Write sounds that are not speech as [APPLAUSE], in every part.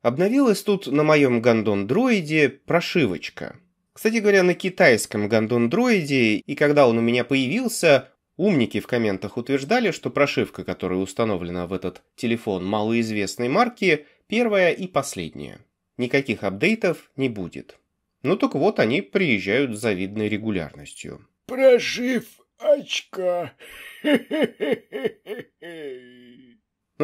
Обновилась тут на моем гондон-дроиде прошивочка. Кстати говоря, на китайском гондон-дроиде, и когда он у меня появился, умники в комментах утверждали, что прошивка, которая установлена в этот телефон малоизвестной марки, первая и последняя. Никаких апдейтов не будет. Ну так вот, они приезжают с завидной регулярностью. «Прошив очка!» Ну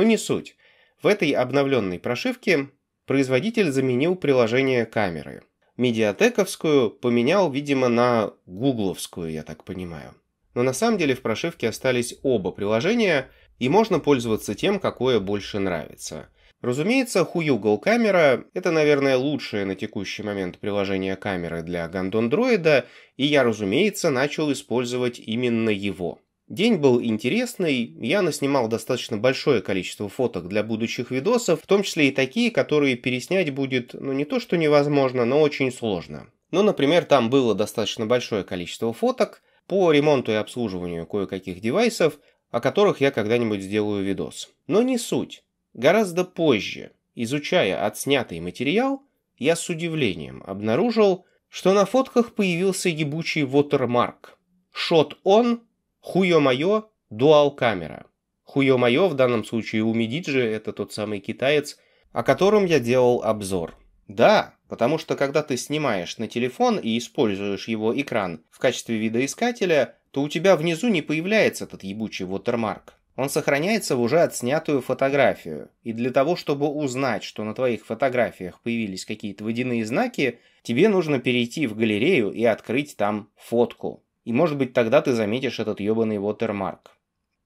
не суть. В этой обновленной прошивке производитель заменил приложение камеры. Медиатековскую поменял, видимо, на гугловскую, я так понимаю. Но на самом деле в прошивке остались оба приложения, и можно пользоваться тем, какое больше нравится. Разумеется, Хуюгл камера – это, наверное, лучшее на текущий момент приложение камеры для гандондроида, и я, разумеется, начал использовать именно его. День был интересный, я наснимал достаточно большое количество фоток для будущих видосов, в том числе и такие, которые переснять будет, ну не то что невозможно, но очень сложно. Ну, например, там было достаточно большое количество фоток по ремонту и обслуживанию кое-каких девайсов, о которых я когда-нибудь сделаю видос. Но не суть. Гораздо позже, изучая отснятый материал, я с удивлением обнаружил, что на фотках появился ебучий watermark. Shot on Хуё-моё дуал-камера. Хуё-моё в данном случае у Медиджи это тот самый китаец, о котором я делал обзор. Да, потому что когда ты снимаешь на телефон и используешь его экран в качестве видоискателя, то у тебя внизу не появляется этот ебучий вотермарк. Он сохраняется в уже отснятую фотографию. И для того, чтобы узнать, что на твоих фотографиях появились какие-то водяные знаки, тебе нужно перейти в галерею и открыть там фотку и может быть тогда ты заметишь этот ебаный вотермарк.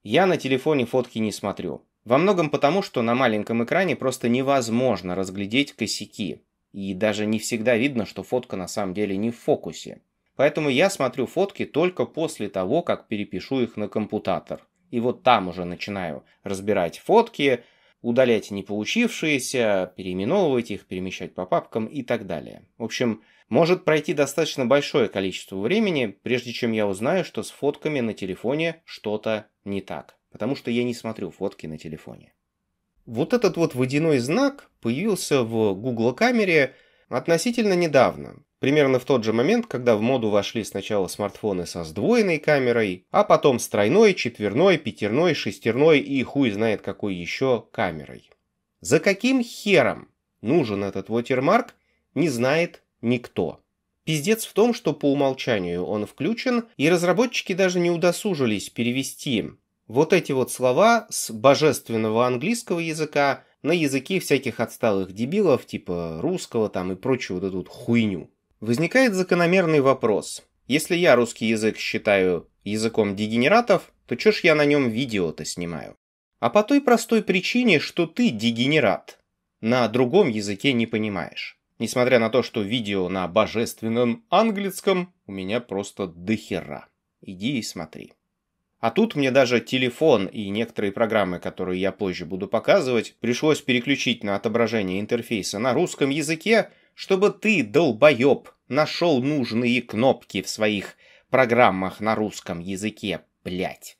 Я на телефоне фотки не смотрю. Во многом потому, что на маленьком экране просто невозможно разглядеть косяки. И даже не всегда видно, что фотка на самом деле не в фокусе. Поэтому я смотрю фотки только после того, как перепишу их на компьютер, И вот там уже начинаю разбирать фотки, удалять не получившиеся, переименовывать их, перемещать по папкам и так далее. В общем, может пройти достаточно большое количество времени, прежде чем я узнаю, что с фотками на телефоне что-то не так. Потому что я не смотрю фотки на телефоне. Вот этот вот водяной знак появился в Google камере относительно недавно. Примерно в тот же момент, когда в моду вошли сначала смартфоны со сдвоенной камерой, а потом с тройной, четверной, пятерной, шестерной и хуй знает какой еще камерой. За каким хером нужен этот вотермарк, не знает никто. Пиздец в том, что по умолчанию он включен, и разработчики даже не удосужились перевести вот эти вот слова с божественного английского языка на языки всяких отсталых дебилов, типа русского там и прочую вот эту хуйню. Возникает закономерный вопрос. Если я русский язык считаю языком дегенератов, то чё ж я на нем видео-то снимаю? А по той простой причине, что ты дегенерат. На другом языке не понимаешь. Несмотря на то, что видео на божественном английском у меня просто дохера. Иди и смотри. А тут мне даже телефон и некоторые программы, которые я позже буду показывать, пришлось переключить на отображение интерфейса на русском языке, чтобы ты, долбоеб, нашел нужные кнопки в своих программах на русском языке, блядь.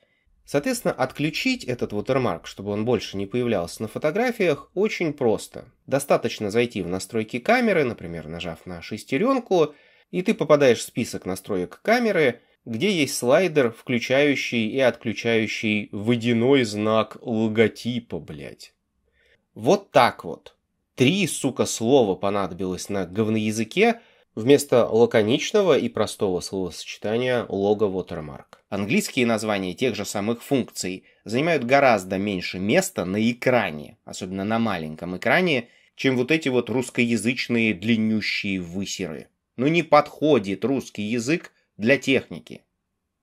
Соответственно, отключить этот watermark, чтобы он больше не появлялся на фотографиях, очень просто. Достаточно зайти в настройки камеры, например, нажав на шестеренку, и ты попадаешь в список настроек камеры, где есть слайдер, включающий и отключающий водяной знак логотипа, блядь. Вот так вот. Три, сука, слова понадобилось на говноязыке, вместо лаконичного и простого словосочетания лого-вотермарк. Английские названия тех же самых функций занимают гораздо меньше места на экране, особенно на маленьком экране, чем вот эти вот русскоязычные длиннющие высеры. Ну не подходит русский язык для техники.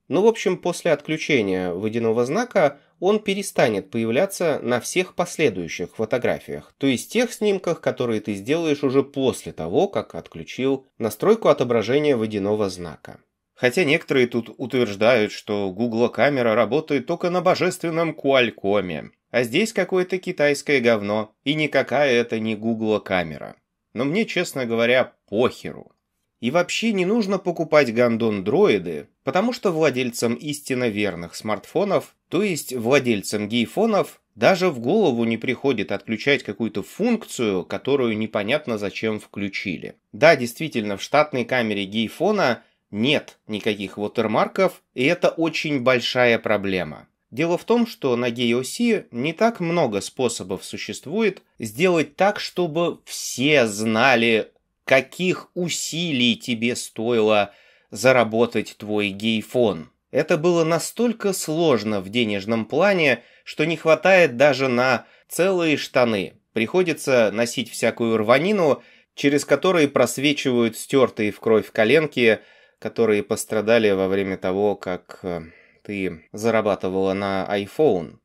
Ну в общем, после отключения водяного знака он перестанет появляться на всех последующих фотографиях, то есть тех снимках, которые ты сделаешь уже после того, как отключил настройку отображения водяного знака. Хотя некоторые тут утверждают, что Google камера работает только на божественном Qualcomm, а здесь какое-то китайское говно, и никакая это не Google камера. Но мне, честно говоря, похеру. И вообще не нужно покупать гандон дроиды потому что владельцам истинно верных смартфонов, то есть владельцам гейфонов, даже в голову не приходит отключать какую-то функцию, которую непонятно зачем включили. Да, действительно, в штатной камере гейфона нет никаких вотермарков, и это очень большая проблема. Дело в том, что на GeoC не так много способов существует сделать так, чтобы все знали каких усилий тебе стоило заработать твой гейфон. Это было настолько сложно в денежном плане, что не хватает даже на целые штаны. Приходится носить всякую рванину, через которые просвечивают стертые в кровь коленки, которые пострадали во время того, как э, ты зарабатывала на iPhone.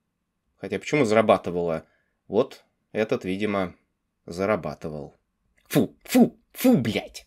Хотя почему зарабатывала? Вот этот, видимо, зарабатывал. Фу, фу, Фу, блядь.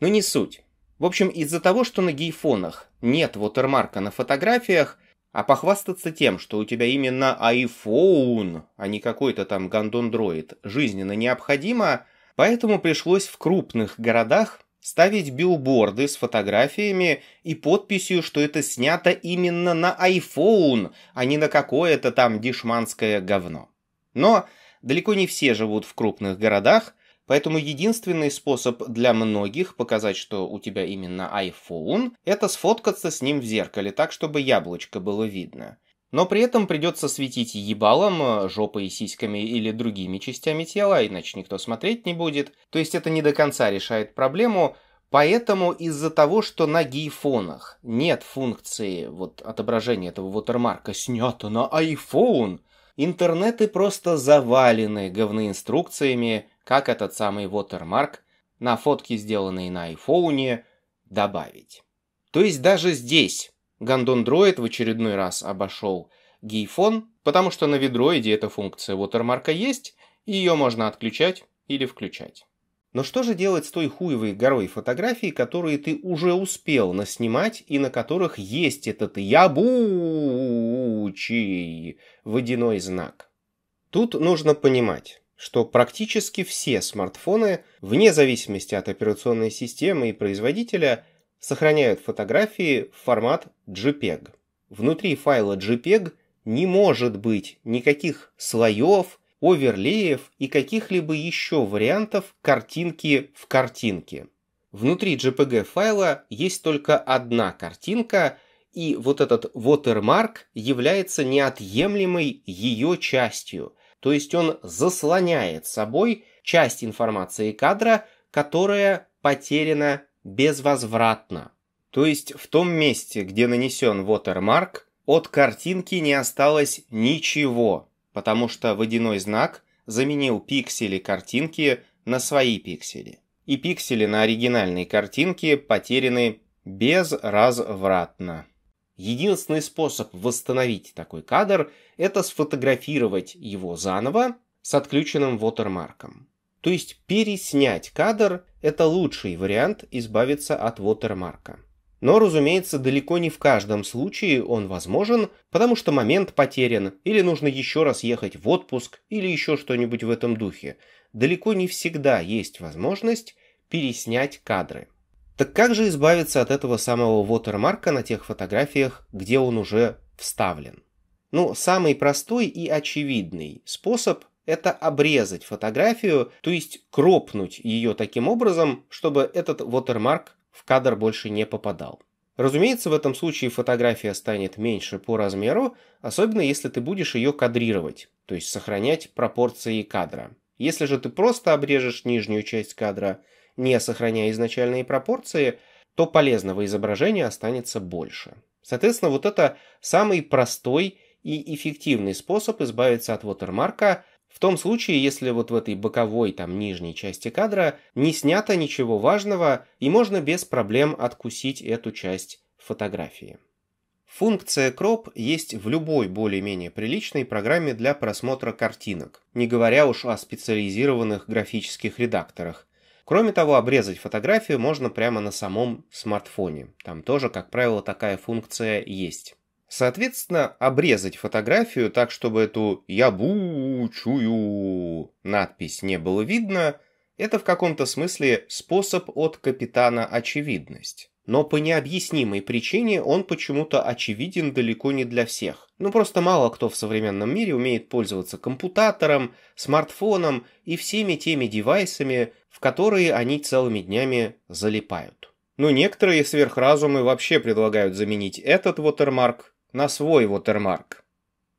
Но ну, не суть. В общем, из-за того, что на гейфонах нет вотермарка на фотографиях, а похвастаться тем, что у тебя именно iPhone, а не какой-то там гандондроид, жизненно необходимо, поэтому пришлось в крупных городах ставить билборды с фотографиями и подписью, что это снято именно на iPhone, а не на какое-то там дешманское говно. Но далеко не все живут в крупных городах, Поэтому единственный способ для многих показать, что у тебя именно iPhone, это сфоткаться с ним в зеркале так, чтобы яблочко было видно. Но при этом придется светить ебалом, э, жопой, сиськами или другими частями тела, иначе никто смотреть не будет. То есть это не до конца решает проблему, Поэтому из-за того, что на гейфонах нет функции вот отображения этого ватермарка «снято на iPhone», интернеты просто завалены говноинструкциями, как этот самый watermark на фотке, сделанной на айфоне, добавить. То есть даже здесь Гондондроид в очередной раз обошел гейфон, потому что на видроиде эта функция watermark есть, и ее можно отключать или включать. Но что же делать с той хуевой горой фотографий, которые ты уже успел наснимать и на которых есть этот ябучий водяной знак? Тут нужно понимать, что практически все смартфоны, вне зависимости от операционной системы и производителя, сохраняют фотографии в формат JPEG. Внутри файла JPEG не может быть никаких слоев, оверлеев и каких-либо еще вариантов картинки в картинке. Внутри JPG файла есть только одна картинка, и вот этот watermark является неотъемлемой ее частью – то есть он заслоняет собой часть информации кадра, которая потеряна безвозвратно. То есть в том месте, где нанесен watermark, от картинки не осталось ничего, потому что водяной знак заменил пиксели картинки на свои пиксели. И пиксели на оригинальной картинке потеряны безразвратно. Единственный способ восстановить такой кадр – это сфотографировать его заново с отключенным вотермарком. То есть переснять кадр – это лучший вариант избавиться от вотермарка. Но, разумеется, далеко не в каждом случае он возможен, потому что момент потерян, или нужно еще раз ехать в отпуск, или еще что-нибудь в этом духе. Далеко не всегда есть возможность переснять кадры. Так как же избавиться от этого самого вотермарка на тех фотографиях, где он уже вставлен? Ну, самый простой и очевидный способ – это обрезать фотографию, то есть кропнуть ее таким образом, чтобы этот вотермарк в кадр больше не попадал. Разумеется, в этом случае фотография станет меньше по размеру, особенно если ты будешь ее кадрировать, то есть сохранять пропорции кадра. Если же ты просто обрежешь нижнюю часть кадра – не сохраняя изначальные пропорции, то полезного изображения останется больше. Соответственно, вот это самый простой и эффективный способ избавиться от вотермарка в том случае, если вот в этой боковой там нижней части кадра не снято ничего важного и можно без проблем откусить эту часть фотографии. Функция Crop есть в любой более-менее приличной программе для просмотра картинок, не говоря уж о специализированных графических редакторах, Кроме того, обрезать фотографию можно прямо на самом смартфоне. Там тоже, как правило, такая функция есть. Соответственно, обрезать фотографию так, чтобы эту ябучую надпись не было видно, это в каком-то смысле способ от капитана очевидность но по необъяснимой причине он почему-то очевиден далеко не для всех. Ну просто мало кто в современном мире умеет пользоваться компьютером, смартфоном и всеми теми девайсами, в которые они целыми днями залипают. Но ну, некоторые сверхразумы вообще предлагают заменить этот watermark на свой watermark.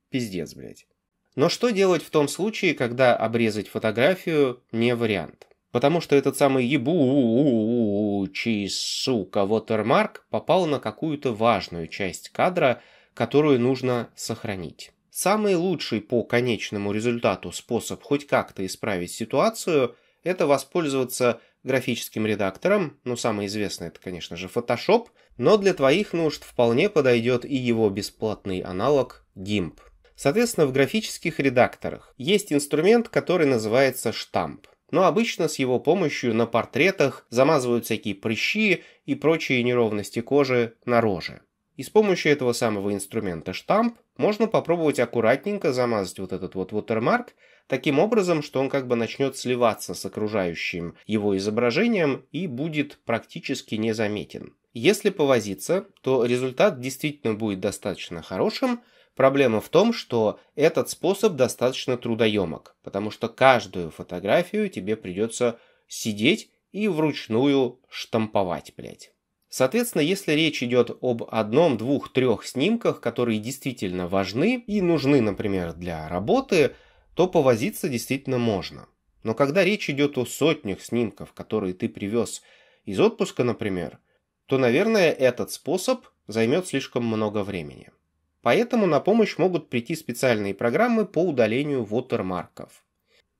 Пиздец, блядь. Но что делать в том случае, когда обрезать фотографию не вариант? потому что этот самый ебучий, сука, Вотермарк попал на какую-то важную часть кадра, которую нужно сохранить. Самый лучший по конечному результату способ хоть как-то исправить ситуацию – это воспользоваться графическим редактором, ну самый известный это, конечно же, Photoshop, но для твоих нужд вполне подойдет и его бесплатный аналог GIMP. Соответственно, в графических редакторах есть инструмент, который называется штамп но обычно с его помощью на портретах замазывают всякие прыщи и прочие неровности кожи на роже. И с помощью этого самого инструмента штамп можно попробовать аккуратненько замазать вот этот вот watermark таким образом, что он как бы начнет сливаться с окружающим его изображением и будет практически незаметен. Если повозиться, то результат действительно будет достаточно хорошим, Проблема в том, что этот способ достаточно трудоемок, потому что каждую фотографию тебе придется сидеть и вручную штамповать, блядь. Соответственно, если речь идет об одном, двух, трех снимках, которые действительно важны и нужны, например, для работы, то повозиться действительно можно. Но когда речь идет о сотнях снимков, которые ты привез из отпуска, например, то, наверное, этот способ займет слишком много времени. Поэтому на помощь могут прийти специальные программы по удалению вотермарков.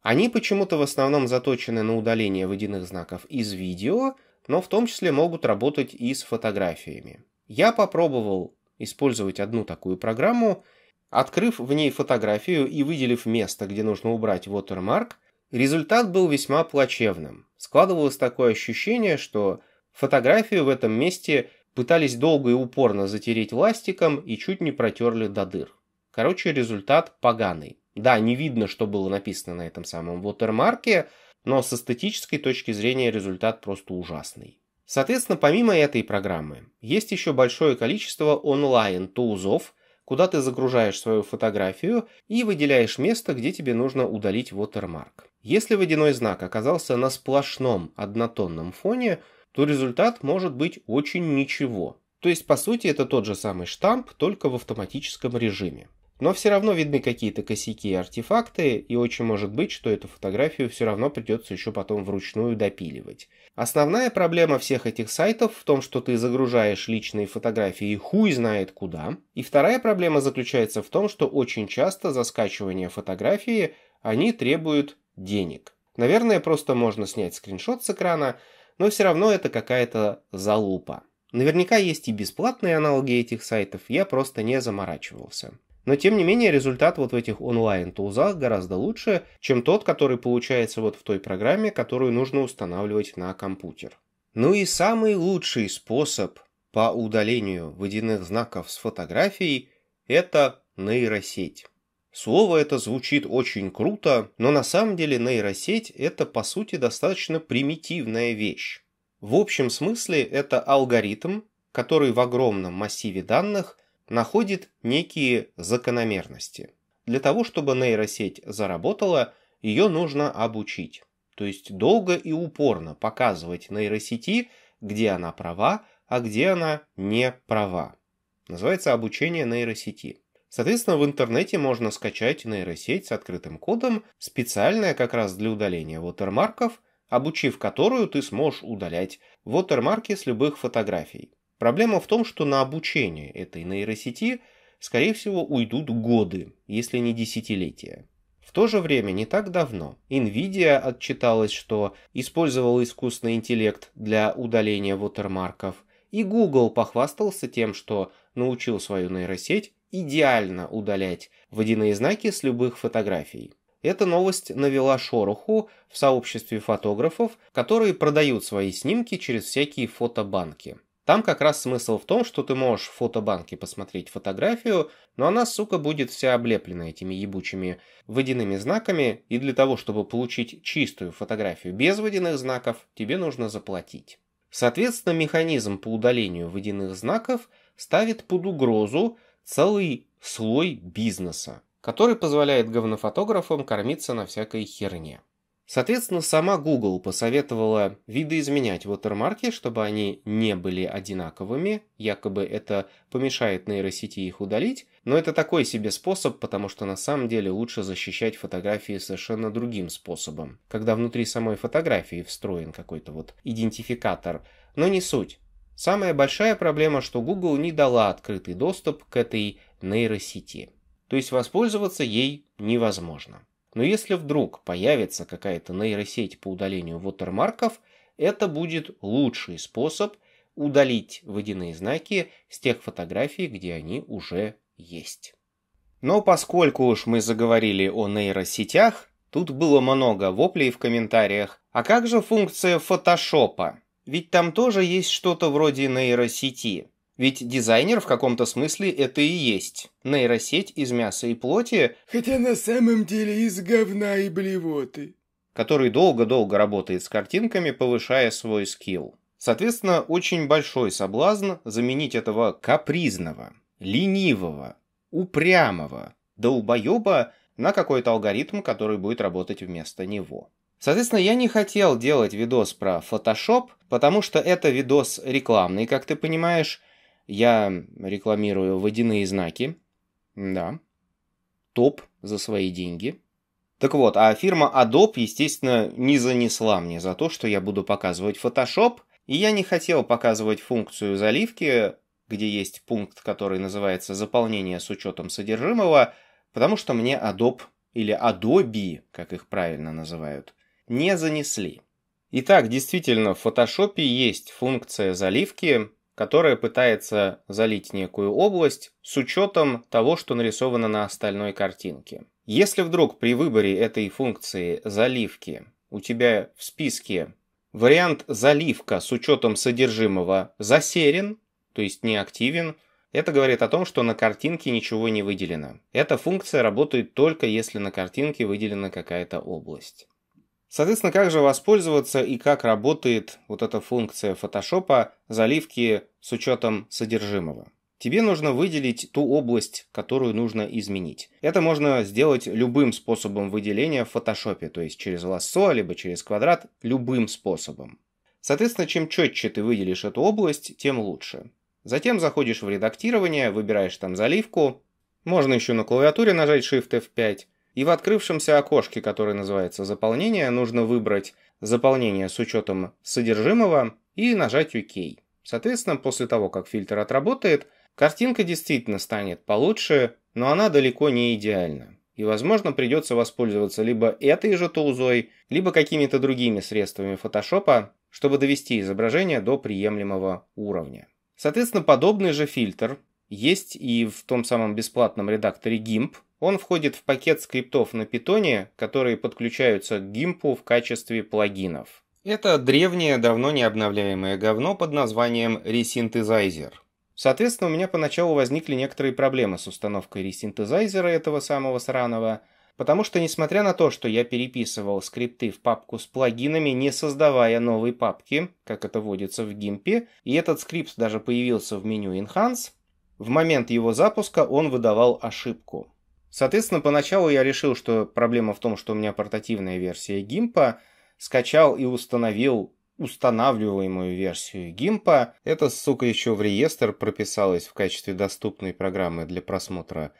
Они почему-то в основном заточены на удаление водяных знаков из видео, но в том числе могут работать и с фотографиями. Я попробовал использовать одну такую программу, открыв в ней фотографию и выделив место, где нужно убрать watermark, результат был весьма плачевным. Складывалось такое ощущение, что фотографию в этом месте – пытались долго и упорно затереть ластиком и чуть не протерли до дыр. Короче, результат поганый. Да, не видно, что было написано на этом самом вотермарке, но с эстетической точки зрения результат просто ужасный. Соответственно, помимо этой программы, есть еще большое количество онлайн-тулзов, куда ты загружаешь свою фотографию и выделяешь место, где тебе нужно удалить вотермарк. Если водяной знак оказался на сплошном однотонном фоне – то результат может быть очень ничего. То есть, по сути, это тот же самый штамп, только в автоматическом режиме. Но все равно видны какие-то косяки и артефакты, и очень может быть, что эту фотографию все равно придется еще потом вручную допиливать. Основная проблема всех этих сайтов в том, что ты загружаешь личные фотографии хуй знает куда. И вторая проблема заключается в том, что очень часто за скачивание фотографии они требуют денег. Наверное, просто можно снять скриншот с экрана, но все равно это какая-то залупа. Наверняка есть и бесплатные аналоги этих сайтов, я просто не заморачивался. Но тем не менее результат вот в этих онлайн-тулзах гораздо лучше, чем тот, который получается вот в той программе, которую нужно устанавливать на компьютер. Ну и самый лучший способ по удалению водяных знаков с фотографий – это нейросеть. Слово это звучит очень круто, но на самом деле нейросеть – это по сути достаточно примитивная вещь. В общем смысле это алгоритм, который в огромном массиве данных находит некие закономерности. Для того, чтобы нейросеть заработала, ее нужно обучить. То есть долго и упорно показывать нейросети, где она права, а где она не права. Называется обучение нейросети. Соответственно, в интернете можно скачать нейросеть с открытым кодом, специальная как раз для удаления вотермарков, обучив которую ты сможешь удалять вотермарки с любых фотографий. Проблема в том, что на обучение этой нейросети, скорее всего, уйдут годы, если не десятилетия. В то же время не так давно Nvidia отчиталась, что использовала искусственный интеллект для удаления вотермарков, и Google похвастался тем, что научил свою нейросеть идеально удалять водяные знаки с любых фотографий. Эта новость навела шороху в сообществе фотографов, которые продают свои снимки через всякие фотобанки. Там как раз смысл в том, что ты можешь в фотобанке посмотреть фотографию, но она, сука, будет вся облеплена этими ебучими водяными знаками, и для того, чтобы получить чистую фотографию без водяных знаков, тебе нужно заплатить. Соответственно, механизм по удалению водяных знаков ставит под угрозу целый слой бизнеса, который позволяет говнофотографам кормиться на всякой херне. Соответственно, сама Google посоветовала видоизменять ватермарки, чтобы они не были одинаковыми, якобы это помешает нейросети их удалить, но это такой себе способ, потому что на самом деле лучше защищать фотографии совершенно другим способом, когда внутри самой фотографии встроен какой-то вот идентификатор, но не суть. Самая большая проблема, что Google не дала открытый доступ к этой нейросети. То есть воспользоваться ей невозможно. Но если вдруг появится какая-то нейросеть по удалению вотермарков, это будет лучший способ удалить водяные знаки с тех фотографий, где они уже есть. Но поскольку уж мы заговорили о нейросетях, тут было много воплей в комментариях. А как же функция фотошопа? Ведь там тоже есть что-то вроде нейросети. Ведь дизайнер в каком-то смысле это и есть. Нейросеть из мяса и плоти... Хотя на самом деле из говна и блевоты. Который долго-долго работает с картинками, повышая свой скилл. Соответственно, очень большой соблазн заменить этого капризного, ленивого, упрямого долбоеба на какой-то алгоритм, который будет работать вместо него. Соответственно, я не хотел делать видос про Photoshop, потому что это видос рекламный, как ты понимаешь. Я рекламирую водяные знаки. Да. Топ за свои деньги. Так вот, а фирма Adobe, естественно, не занесла мне за то, что я буду показывать Photoshop, и я не хотел показывать функцию заливки, где есть пункт, который называется «Заполнение с учетом содержимого», потому что мне Adobe или Adobe, как их правильно называют, не занесли. Итак, действительно, в фотошопе есть функция заливки, которая пытается залить некую область с учетом того, что нарисовано на остальной картинке. Если вдруг при выборе этой функции заливки у тебя в списке вариант заливка с учетом содержимого засерен, то есть не активен, это говорит о том, что на картинке ничего не выделено. Эта функция работает только если на картинке выделена какая-то область. Соответственно, как же воспользоваться и как работает вот эта функция Photoshop заливки с учетом содержимого. Тебе нужно выделить ту область, которую нужно изменить. Это можно сделать любым способом выделения в Photoshop, то есть через лассо, либо через квадрат, любым способом. Соответственно, чем четче ты выделишь эту область, тем лучше. Затем заходишь в редактирование, выбираешь там заливку, можно еще на клавиатуре нажать Shift F5, и в открывшемся окошке, которое называется «Заполнение», нужно выбрать «Заполнение с учетом содержимого» и нажать «ОК». Соответственно, после того, как фильтр отработает, картинка действительно станет получше, но она далеко не идеальна. И, возможно, придется воспользоваться либо этой же тулзой, либо какими-то другими средствами фотошопа, чтобы довести изображение до приемлемого уровня. Соответственно, подобный же фильтр есть и в том самом бесплатном редакторе GIMP, он входит в пакет скриптов на питоне, которые подключаются к гимпу в качестве плагинов. Это древнее, давно не обновляемое говно под названием Resynthesizer. Соответственно, у меня поначалу возникли некоторые проблемы с установкой ресинтезайзера этого самого сраного, потому что, несмотря на то, что я переписывал скрипты в папку с плагинами, не создавая новой папки, как это водится в гимпе, и этот скрипт даже появился в меню Enhance, в момент его запуска он выдавал ошибку. Соответственно, поначалу я решил, что проблема в том, что у меня портативная версия гимпа, скачал и установил устанавливаемую версию гимпа. Это, сука, еще в реестр прописалось в качестве доступной программы для просмотра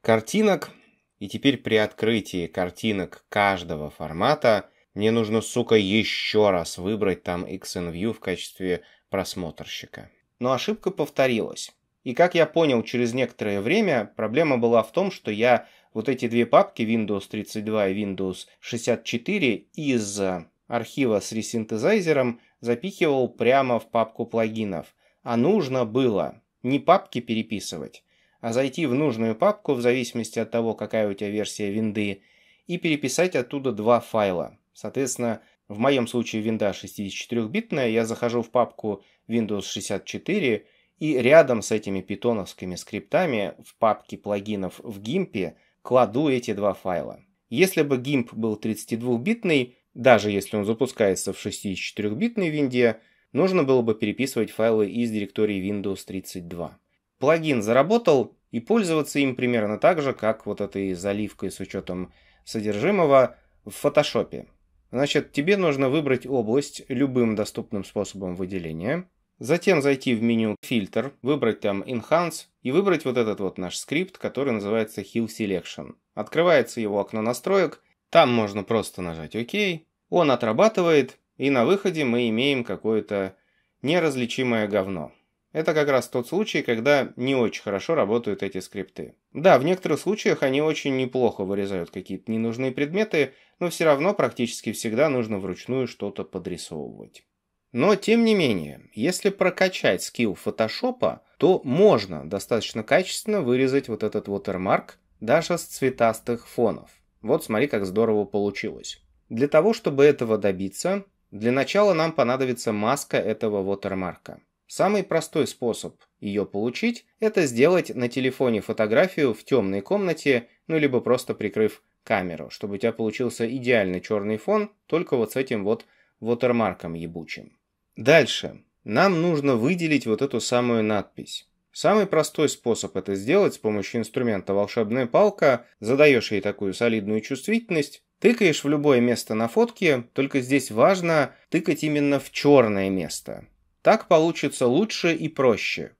картинок. И теперь при открытии картинок каждого формата мне нужно, сука, еще раз выбрать там XNView в качестве просмотрщика. Но ошибка повторилась. И как я понял через некоторое время, проблема была в том, что я вот эти две папки Windows 32 и Windows 64 из э, архива с ресинтезайзером запихивал прямо в папку плагинов. А нужно было не папки переписывать, а зайти в нужную папку в зависимости от того, какая у тебя версия винды, и переписать оттуда два файла. Соответственно, в моем случае винда 64-битная, я захожу в папку Windows 64 и рядом с этими питоновскими скриптами в папке плагинов в GIMP кладу эти два файла. Если бы GIMP был 32-битный, даже если он запускается в 64-битной винде, нужно было бы переписывать файлы из директории Windows 32. Плагин заработал, и пользоваться им примерно так же, как вот этой заливкой с учетом содержимого в фотошопе. Значит, тебе нужно выбрать область любым доступным способом выделения, Затем зайти в меню «Фильтр», выбрать там «Enhance» и выбрать вот этот вот наш скрипт, который называется Hill Selection. Открывается его окно настроек, там можно просто нажать «Ок», он отрабатывает, и на выходе мы имеем какое-то неразличимое говно. Это как раз тот случай, когда не очень хорошо работают эти скрипты. Да, в некоторых случаях они очень неплохо вырезают какие-то ненужные предметы, но все равно практически всегда нужно вручную что-то подрисовывать. Но, тем не менее, если прокачать скилл фотошопа, то можно достаточно качественно вырезать вот этот watermark даже с цветастых фонов. Вот смотри, как здорово получилось. Для того, чтобы этого добиться, для начала нам понадобится маска этого watermark. Самый простой способ ее получить – это сделать на телефоне фотографию в темной комнате, ну либо просто прикрыв камеру, чтобы у тебя получился идеальный черный фон, только вот с этим вот watermark ебучим. Дальше. Нам нужно выделить вот эту самую надпись. Самый простой способ это сделать с помощью инструмента «Волшебная палка». Задаешь ей такую солидную чувствительность, тыкаешь в любое место на фотке, только здесь важно тыкать именно в черное место. Так получится лучше и проще.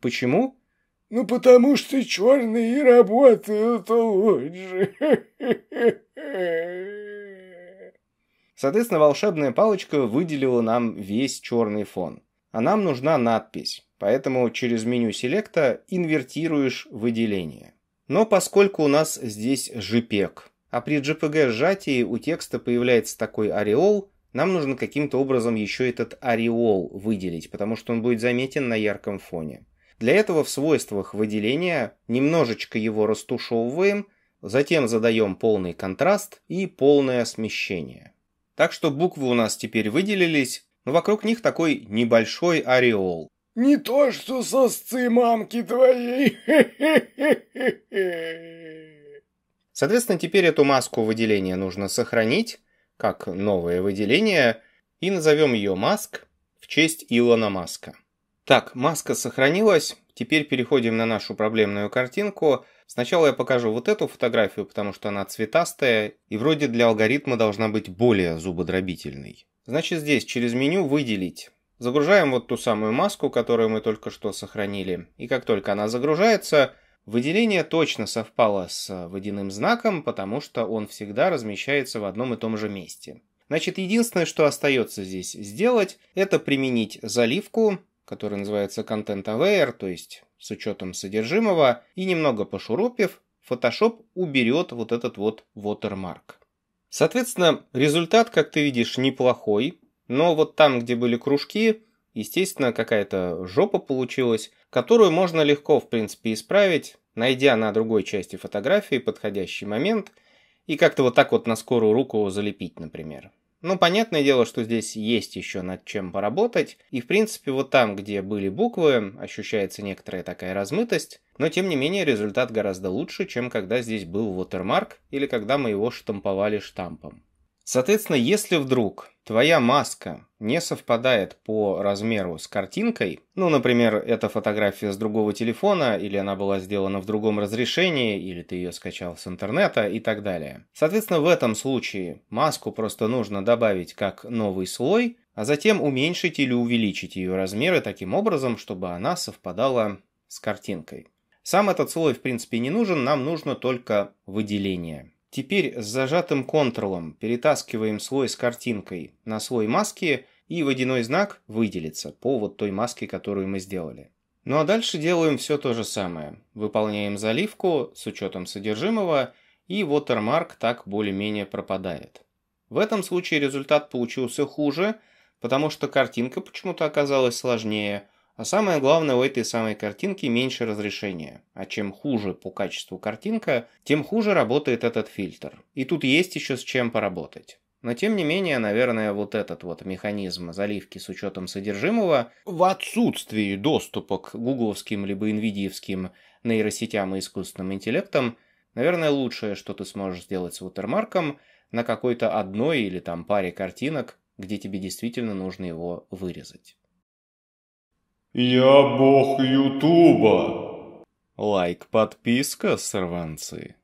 Почему? Ну, потому что черные работают лучше. [LAUGHS] Соответственно, волшебная палочка выделила нам весь черный фон. А нам нужна надпись, поэтому через меню селекта инвертируешь выделение. Но поскольку у нас здесь JPEG, а при JPG сжатии у текста появляется такой ореол, нам нужно каким-то образом еще этот ореол выделить, потому что он будет заметен на ярком фоне. Для этого в свойствах выделения немножечко его растушевываем, затем задаем полный контраст и полное смещение. Так что буквы у нас теперь выделились, но вокруг них такой небольшой ореол. «Не то, что сосцы мамки твоей!» [LAUGHS] Соответственно, теперь эту маску выделения нужно сохранить, как новое выделение, и назовем ее «Маск» в честь Илона Маска. Так, маска сохранилась, теперь переходим на нашу проблемную картинку – Сначала я покажу вот эту фотографию, потому что она цветастая и вроде для алгоритма должна быть более зубодробительной. Значит здесь через меню «Выделить». Загружаем вот ту самую маску, которую мы только что сохранили. И как только она загружается, выделение точно совпало с водяным знаком, потому что он всегда размещается в одном и том же месте. Значит, единственное, что остается здесь сделать, это применить заливку, которая называется Content Aware, то есть с учетом содержимого и немного пошурупив, Photoshop уберет вот этот вот watermark. Соответственно, результат, как ты видишь, неплохой, но вот там, где были кружки, естественно, какая-то жопа получилась, которую можно легко, в принципе, исправить, найдя на другой части фотографии подходящий момент и как-то вот так вот на скорую руку залепить, например. Ну, понятное дело, что здесь есть еще над чем поработать, и в принципе вот там, где были буквы, ощущается некоторая такая размытость, но тем не менее результат гораздо лучше, чем когда здесь был watermark или когда мы его штамповали штампом. Соответственно, если вдруг твоя маска не совпадает по размеру с картинкой, ну, например, это фотография с другого телефона, или она была сделана в другом разрешении, или ты ее скачал с интернета и так далее. Соответственно, в этом случае маску просто нужно добавить как новый слой, а затем уменьшить или увеличить ее размеры таким образом, чтобы она совпадала с картинкой. Сам этот слой, в принципе, не нужен, нам нужно только выделение. Теперь с зажатым контролом перетаскиваем слой с картинкой на слой маски, и водяной знак выделится по вот той маске, которую мы сделали. Ну а дальше делаем все то же самое. Выполняем заливку с учетом содержимого, и watermark так более-менее пропадает. В этом случае результат получился хуже, потому что картинка почему-то оказалась сложнее – а самое главное, у этой самой картинки меньше разрешения. А чем хуже по качеству картинка, тем хуже работает этот фильтр. И тут есть еще с чем поработать. Но тем не менее, наверное, вот этот вот механизм заливки с учетом содержимого в отсутствии доступа к гугловским либо инвидиевским нейросетям и искусственным интеллектам, наверное, лучшее, что ты сможешь сделать с вутермарком на какой-то одной или там паре картинок, где тебе действительно нужно его вырезать. «Я бог Ютуба!» Лайк, подписка, сорванцы.